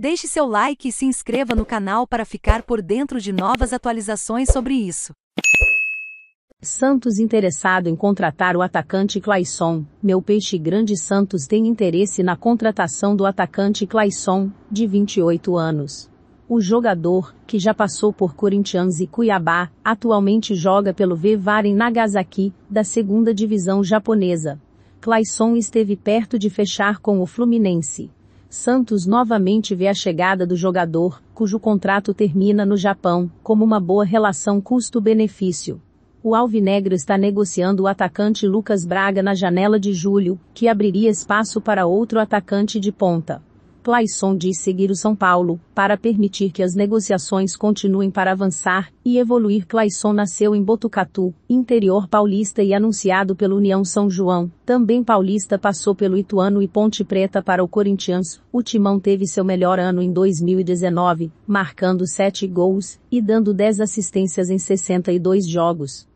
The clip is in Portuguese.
Deixe seu like e se inscreva no canal para ficar por dentro de novas atualizações sobre isso. Santos interessado em contratar o atacante Clayson. Meu peixe grande Santos tem interesse na contratação do atacante Clayson, de 28 anos. O jogador, que já passou por Corinthians e Cuiabá, atualmente joga pelo Vevaren Nagasaki, da segunda divisão japonesa. Clayson esteve perto de fechar com o Fluminense. Santos novamente vê a chegada do jogador, cujo contrato termina no Japão, como uma boa relação custo-benefício. O Alvinegro está negociando o atacante Lucas Braga na janela de julho, que abriria espaço para outro atacante de ponta. Playson diz seguir o São Paulo, para permitir que as negociações continuem para avançar e evoluir. Playson nasceu em Botucatu, interior paulista e anunciado pelo União São João, também paulista passou pelo Ituano e Ponte Preta para o Corinthians. O Timão teve seu melhor ano em 2019, marcando 7 gols e dando 10 assistências em 62 jogos.